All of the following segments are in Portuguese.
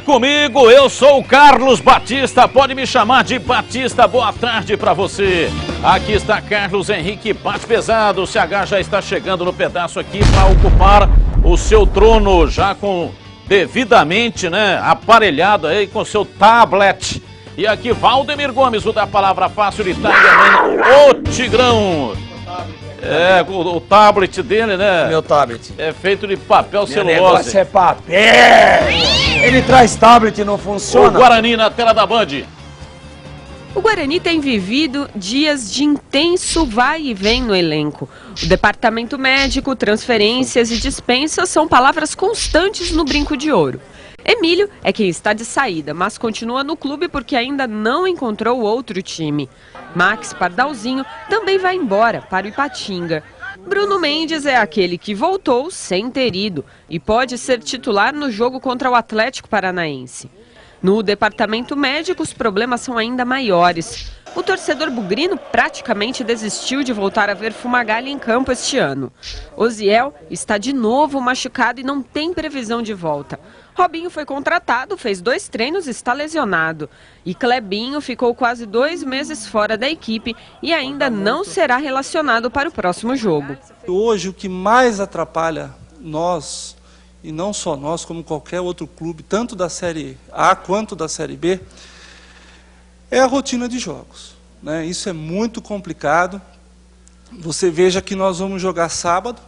comigo, eu sou o Carlos Batista, pode me chamar de Batista, boa tarde para você. Aqui está Carlos Henrique Bate Pesado, o CH já está chegando no pedaço aqui para ocupar o seu trono, já com devidamente né, aparelhado aí com seu tablet. E aqui Valdemir Gomes, o da palavra fácil de Italiano, o Tigrão. É, o, o, tablet dele, né? Meu tablet. É feito de papel Meu celulose. Negócio é papel! Ele traz tablet e não funciona. O Guarani na tela da Band. O Guarani tem vivido dias de intenso vai e vem no elenco. O departamento médico, transferências e dispensas são palavras constantes no brinco de ouro. Emílio é quem está de saída, mas continua no clube porque ainda não encontrou outro time. Max Pardalzinho também vai embora para o Ipatinga. Bruno Mendes é aquele que voltou sem ter ido e pode ser titular no jogo contra o Atlético Paranaense. No departamento médico, os problemas são ainda maiores. O torcedor bugrino praticamente desistiu de voltar a ver Fumagalli em campo este ano. Oziel está de novo machucado e não tem previsão de volta. Robinho foi contratado, fez dois treinos e está lesionado. E Clebinho ficou quase dois meses fora da equipe e ainda não será relacionado para o próximo jogo. Hoje, o que mais atrapalha nós, e não só nós, como qualquer outro clube, tanto da Série A quanto da Série B, é a rotina de jogos. Né? Isso é muito complicado. Você veja que nós vamos jogar sábado,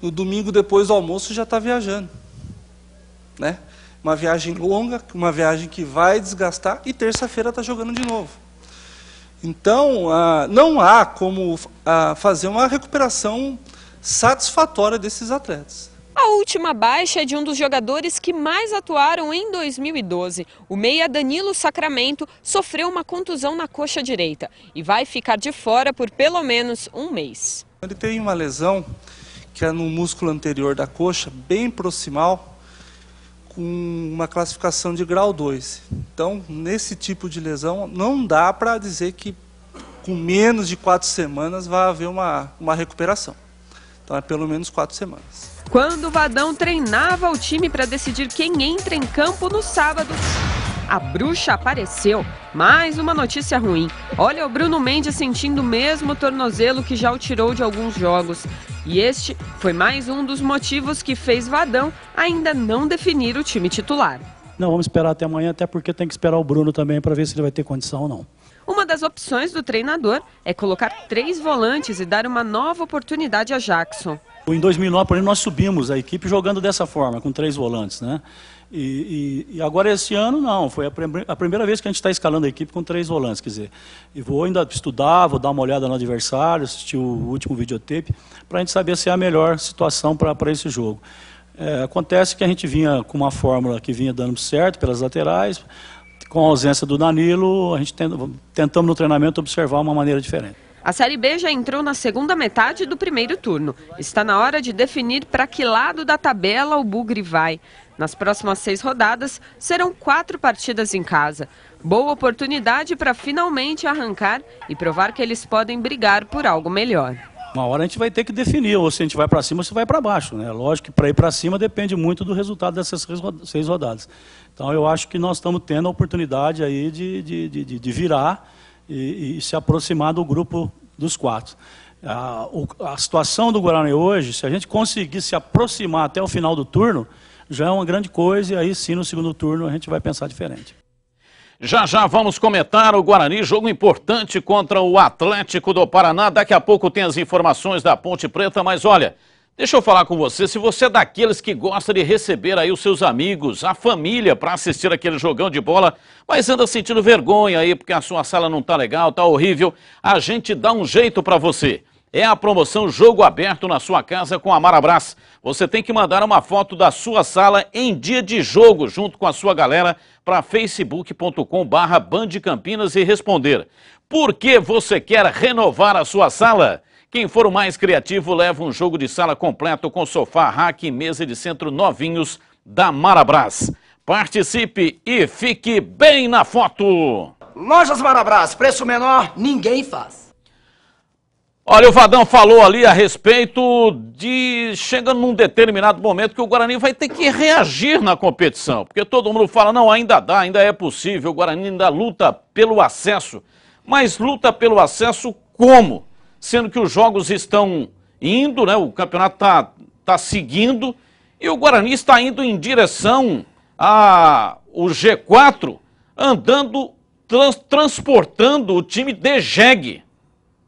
no domingo depois do almoço já está viajando. Né? Uma viagem longa, uma viagem que vai desgastar, e terça-feira está jogando de novo. Então, ah, não há como ah, fazer uma recuperação satisfatória desses atletas. A última baixa é de um dos jogadores que mais atuaram em 2012. O meia Danilo Sacramento sofreu uma contusão na coxa direita e vai ficar de fora por pelo menos um mês. Ele tem uma lesão que é no músculo anterior da coxa, bem proximal, com uma classificação de grau 2. Então, nesse tipo de lesão, não dá para dizer que com menos de quatro semanas vai haver uma, uma recuperação. Então, é pelo menos quatro semanas. Quando o Vadão treinava o time para decidir quem entra em campo no sábado, a bruxa apareceu. Mais uma notícia ruim. Olha o Bruno Mendes sentindo o mesmo tornozelo que já o tirou de alguns jogos. E este foi mais um dos motivos que fez Vadão ainda não definir o time titular. Não, vamos esperar até amanhã, até porque tem que esperar o Bruno também para ver se ele vai ter condição ou não. Uma das opções do treinador é colocar três volantes e dar uma nova oportunidade a Jackson. Em 2009, por exemplo, nós subimos a equipe jogando dessa forma, com três volantes, né? E, e, e agora esse ano não, foi a, a primeira vez que a gente está escalando a equipe com três volantes, quer dizer. E vou ainda estudar, vou dar uma olhada no adversário, assistir o último videotape, para a gente saber se é a melhor situação para esse jogo. É, acontece que a gente vinha com uma fórmula que vinha dando certo pelas laterais, com a ausência do Danilo, a gente tenta, tentamos no treinamento observar uma maneira diferente. A Série B já entrou na segunda metade do primeiro turno. Está na hora de definir para que lado da tabela o Bugre vai. Nas próximas seis rodadas, serão quatro partidas em casa. Boa oportunidade para finalmente arrancar e provar que eles podem brigar por algo melhor. Uma hora a gente vai ter que definir, ou se a gente vai para cima ou se vai para baixo. Né? Lógico que para ir para cima depende muito do resultado dessas seis rodadas. Então eu acho que nós estamos tendo a oportunidade aí de, de, de, de virar e, e se aproximar do grupo dos quatro. A, o, a situação do Guarani hoje, se a gente conseguir se aproximar até o final do turno, já é uma grande coisa, e aí sim no segundo turno a gente vai pensar diferente. Já já vamos comentar o Guarani, jogo importante contra o Atlético do Paraná. Daqui a pouco tem as informações da Ponte Preta, mas olha, Deixa eu falar com você, se você é daqueles que gosta de receber aí os seus amigos, a família para assistir aquele jogão de bola, mas anda sentindo vergonha aí porque a sua sala não tá legal, tá horrível, a gente dá um jeito para você. É a promoção Jogo Aberto na sua casa com a Marabras. Você tem que mandar uma foto da sua sala em dia de jogo junto com a sua galera para facebook.com barra Band Campinas e responder. Por que você quer renovar a sua sala? Quem for o mais criativo leva um jogo de sala completo com sofá, rack e mesa de centro novinhos da Marabras. Participe e fique bem na foto! Lojas Marabras, preço menor, ninguém faz. Olha, o Vadão falou ali a respeito de chegando num determinado momento que o Guarani vai ter que reagir na competição. Porque todo mundo fala, não, ainda dá, ainda é possível, o Guarani ainda luta pelo acesso. Mas luta pelo acesso como? sendo que os jogos estão indo, né, o campeonato está tá seguindo, e o Guarani está indo em direção ao G4, andando, trans, transportando o time de jegue.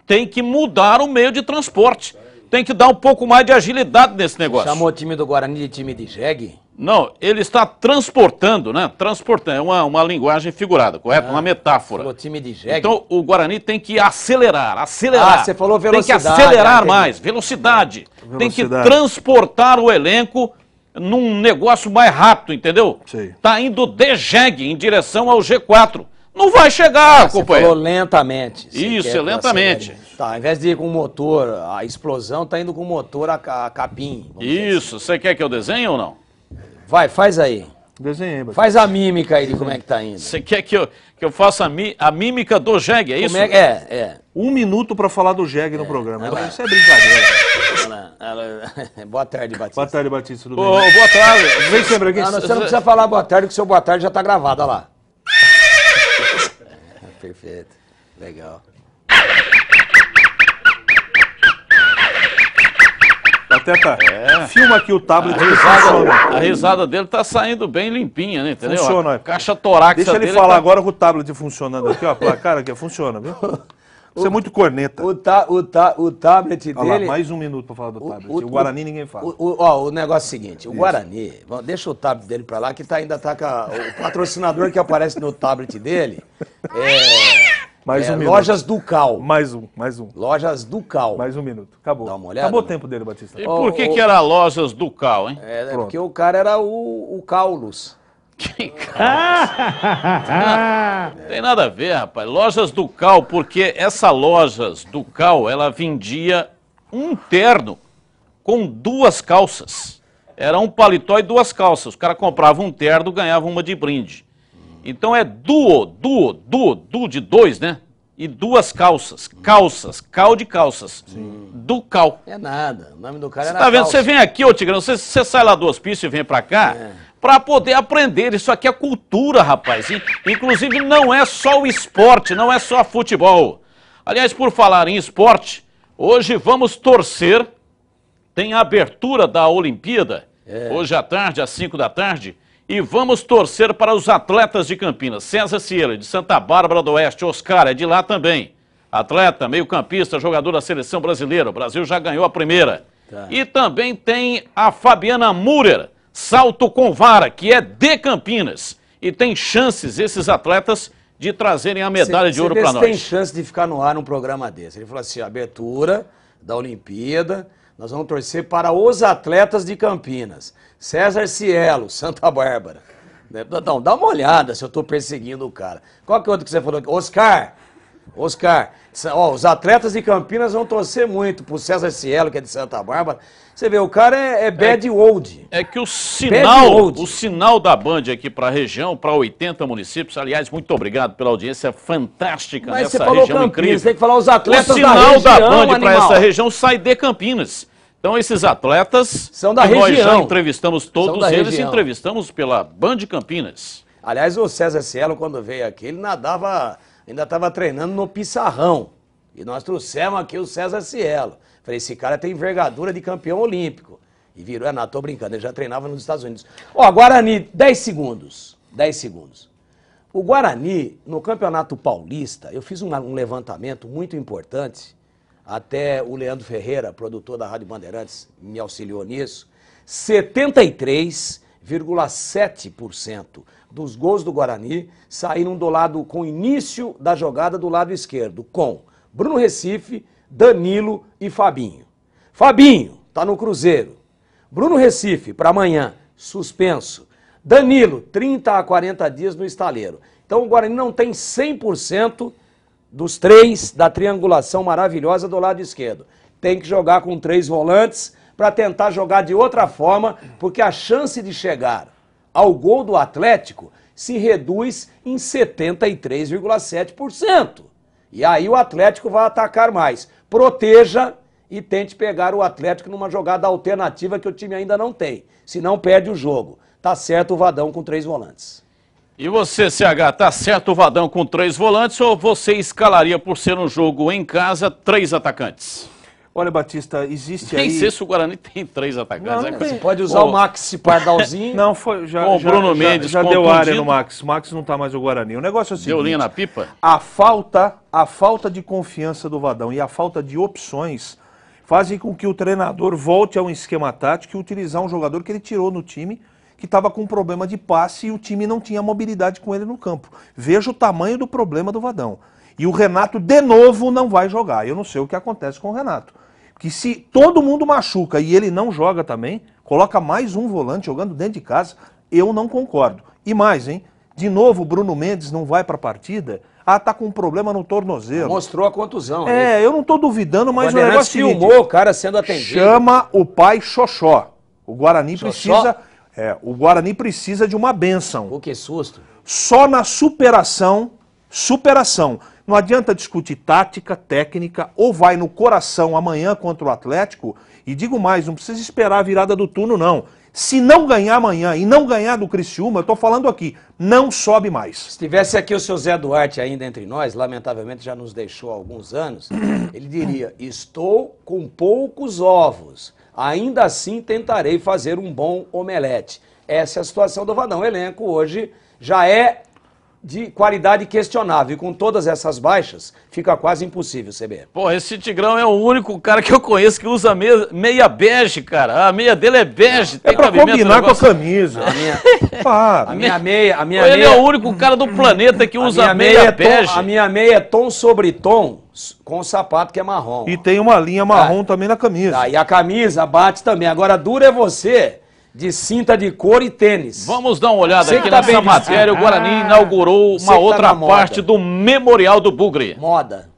Tem que mudar o meio de transporte. Tem que dar um pouco mais de agilidade nesse negócio. Chamou o time do Guarani de time de jegue? Não, ele está transportando, né? Transportando, é uma, uma linguagem figurada, correto? Ah, uma metáfora. O time de jegue. Então o Guarani tem que acelerar, acelerar. Ah, você falou velocidade. Tem que acelerar ah, mais, velocidade. velocidade. Tem que transportar o elenco num negócio mais rápido, entendeu? Sim. Tá indo de jegue em direção ao G4. Não vai chegar, ah, companheiro. Você falou lentamente. Você Isso, lentamente. Tá, ao invés de ir com o motor, a explosão tá indo com o motor a, capim. Isso, assim. você quer que eu desenhe ou não? Vai, faz aí. Desenhei, Batista. Faz a mímica aí de como é que tá indo. Você quer que eu, que eu faça a, mi, a mímica do jegue, é, é isso? É, é, é, Um minuto para falar do jegue é. no programa. Isso é brincadeira. Boa tarde, Batista. Boa tarde, Batista. Tudo bem? Ô, boa tarde. Vem sempre aqui. Não, não, você não precisa falar boa tarde, que seu boa tarde já tá gravado, olha lá. Perfeito. Legal. Até é. filma aqui o tablet. A risada, a risada dele tá saindo bem limpinha, né? Entendeu? Funciona. A caixa torácica Deixa ele falar tá... agora com o tablet funcionando aqui, ó. Pra cara aqui, funciona, viu? Você é muito corneta. O, ta, o, ta, o tablet Olha dele. Lá, mais um minuto para falar do tablet. O, o, o Guarani ninguém fala. O, ó, o negócio é o seguinte: o Isso. Guarani, deixa o tablet dele para lá, que tá, ainda tá com a, o patrocinador que aparece no tablet dele. É, mais é, um minuto. Lojas Ducal. Mais um, mais um. Lojas Ducal. Mais um minuto. Acabou. Dá uma olhada. Acabou o né? tempo dele, Batista. E por que, que era Lojas Ducal, hein? É, é porque o cara era o, o Caulus. Que cara! Não tem nada a ver, rapaz. Lojas Ducal, porque essa Lojas Ducal, ela vendia um terno com duas calças. Era um paletó e duas calças. O cara comprava um terno, ganhava uma de brinde. Então é duo, duo, duo, duo de dois, né? E duas calças, calças, cal de calças. Sim. Do cal. É nada, o nome do cara Cê era tá vendo? Você vem aqui, ô Tigrão, você, sai lá do hospício e vem pra cá... É para poder aprender. Isso aqui é cultura, rapaz. E, inclusive, não é só o esporte, não é só futebol. Aliás, por falar em esporte, hoje vamos torcer. Tem a abertura da Olimpíada, é. hoje à tarde, às 5 da tarde. E vamos torcer para os atletas de Campinas. César Cielo, de Santa Bárbara do Oeste. Oscar é de lá também. Atleta, meio-campista, jogador da seleção brasileira. O Brasil já ganhou a primeira. Tá. E também tem a Fabiana Murer, salto com vara, que é de Campinas. E tem chances esses atletas de trazerem a medalha cê, de ouro para nós. tem chance de ficar no ar num programa desse. Ele falou assim: abertura da Olimpíada. Nós vamos torcer para os atletas de Campinas. César Cielo, Santa Bárbara. Né? Não, dá uma olhada se eu estou perseguindo o cara. Qual que é o outro que você falou? Oscar, Oscar, ó, os atletas de Campinas vão torcer muito pro César Cielo, que é de Santa Bárbara. Você vê, o cara é, é bad é, old. É que o sinal, o sinal da Band aqui para a região, para 80 municípios, aliás, muito obrigado pela audiência fantástica Mas nessa região Campinas, incrível. Tem que falar os atletas da O sinal da, região, da Band para essa região sai de Campinas. Então esses atletas são da região. Nós já entrevistamos todos eles, região. entrevistamos pela Band Campinas. Aliás, o César Cielo quando veio aqui, ele nadava ainda estava treinando no Pissarrão. E nós trouxemos aqui o César Cielo. Falei, esse cara tem envergadura de campeão olímpico. E virou, é, não, tô brincando, ele já treinava nos Estados Unidos. Ó, Guarani, 10 segundos. 10 segundos. O Guarani, no Campeonato Paulista, eu fiz um, um levantamento muito importante. Até o Leandro Ferreira, produtor da Rádio Bandeirantes, me auxiliou nisso. 73 0,7% dos gols do Guarani saíram do lado com o início da jogada do lado esquerdo, com Bruno Recife, Danilo e Fabinho. Fabinho está no Cruzeiro. Bruno Recife para amanhã, suspenso. Danilo, 30 a 40 dias no estaleiro. Então o Guarani não tem 100% dos três da triangulação maravilhosa do lado esquerdo. Tem que jogar com três volantes para tentar jogar de outra forma, porque a chance de chegar ao gol do Atlético se reduz em 73,7%. E aí o Atlético vai atacar mais. Proteja e tente pegar o Atlético numa jogada alternativa que o time ainda não tem. senão perde o jogo. Tá certo o Vadão com três volantes. E você, CH, tá certo o Vadão com três volantes ou você escalaria por ser um jogo em casa três atacantes? Olha, Batista, existe tem aí... Nem se o Guarani tem três atacantes. Não, né, não tem... Você pode usar o Max Pardalzinho. Não, foi... Já, já, Bruno já, Mendes Já, já deu área no Max. O Max não tá mais no Guarani. O negócio é o seguinte... Deu linha na pipa? A falta, a falta de confiança do Vadão e a falta de opções fazem com que o treinador volte a um esquema tático e utilizar um jogador que ele tirou no time que estava com um problema de passe e o time não tinha mobilidade com ele no campo. Veja o tamanho do problema do Vadão. E o Renato, de novo, não vai jogar. Eu não sei o que acontece com o Renato que se todo mundo machuca e ele não joga também, coloca mais um volante jogando dentro de casa, eu não concordo. E mais, hein? De novo, o Bruno Mendes não vai para a partida. Ah, tá com um problema no tornozelo. Mostrou a contusão. É, eu não tô duvidando, mas o, é o negócio filmou o cara sendo atendido. Chama o pai Xoxó. O Guarani Xoxó? precisa é, o Guarani precisa de uma benção. o que susto. Só na superação, superação não adianta discutir tática, técnica, ou vai no coração amanhã contra o Atlético. E digo mais, não precisa esperar a virada do turno, não. Se não ganhar amanhã e não ganhar do Criciúma, eu estou falando aqui, não sobe mais. Se tivesse aqui o seu Zé Duarte ainda entre nós, lamentavelmente já nos deixou há alguns anos, ele diria: Estou com poucos ovos, ainda assim tentarei fazer um bom omelete. Essa é a situação do Vadão. O elenco hoje já é de qualidade questionável. E com todas essas baixas, fica quase impossível, CB. Pô, esse Tigrão é o único cara que eu conheço que usa meia, meia bege, cara. A meia dele é bege. É pra combinar com a camisa. A minha, a minha meia... A minha meia... Ele é o único cara do planeta que usa meia, meia é bege. É a minha meia é tom sobre tom com o sapato que é marrom. E tem uma linha marrom ah. também na camisa. Tá, e a camisa bate também. Agora, dura é você de cinta de cor e tênis. Vamos dar uma olhada Você aqui tá nessa matéria. O Guarani ah, inaugurou uma outra tá parte do Memorial do Bugre. Moda.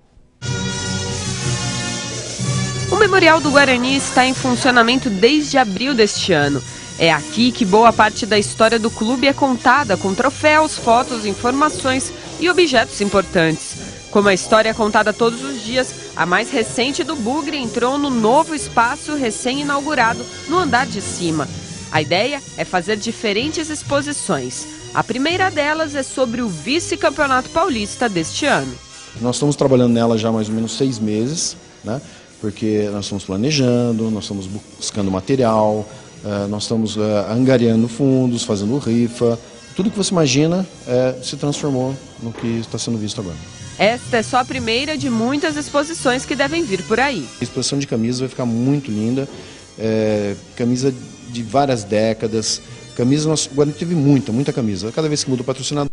O Memorial do Guarani está em funcionamento desde abril deste ano. É aqui que boa parte da história do clube é contada, com troféus, fotos, informações e objetos importantes. Como a história é contada todos os dias, a mais recente do Bugre entrou no novo espaço recém-inaugurado, no andar de cima. A ideia é fazer diferentes exposições. A primeira delas é sobre o vice-campeonato paulista deste ano. Nós estamos trabalhando nela já há mais ou menos seis meses, né? porque nós estamos planejando, nós estamos buscando material, eh, nós estamos eh, angariando fundos, fazendo rifa. Tudo que você imagina eh, se transformou no que está sendo visto agora. Esta é só a primeira de muitas exposições que devem vir por aí. A exposição de camisa vai ficar muito linda. É, camisa de várias décadas. Camisa, nós, o Guarani teve muita, muita camisa. Cada vez que muda o patrocinador,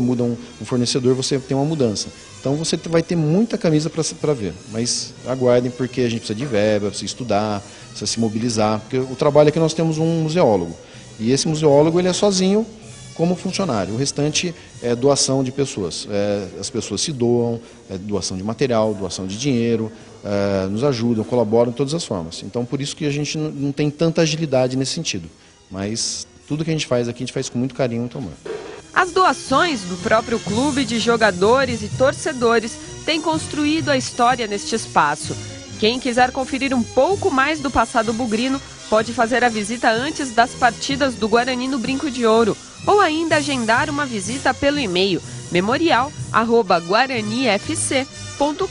muda um, um fornecedor, você tem uma mudança. Então você vai ter muita camisa para ver. Mas aguardem, porque a gente precisa de verba, precisa estudar, precisa se mobilizar. Porque o trabalho é que nós temos um museólogo. E esse museólogo, ele é sozinho como funcionário. O restante é doação de pessoas. É, as pessoas se doam, é doação de material, doação de dinheiro, é, nos ajudam, colaboram de todas as formas. Então, por isso que a gente não, não tem tanta agilidade nesse sentido. Mas tudo que a gente faz aqui, a gente faz com muito carinho e muito amor. As doações do próprio clube de jogadores e torcedores têm construído a história neste espaço. Quem quiser conferir um pouco mais do passado bugrino Pode fazer a visita antes das partidas do Guarani no Brinco de Ouro ou ainda agendar uma visita pelo e-mail memorial@guaranifc.com.br.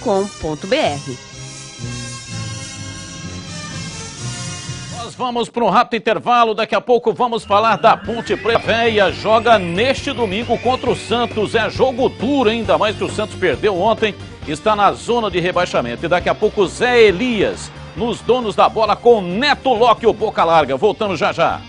Nós vamos para um rápido intervalo, daqui a pouco vamos falar da Ponte Preta joga neste domingo contra o Santos, é jogo duro ainda mais que o Santos perdeu ontem, está na zona de rebaixamento e daqui a pouco Zé Elias nos donos da bola com Neto Locke, o Boca Larga. Voltamos já já.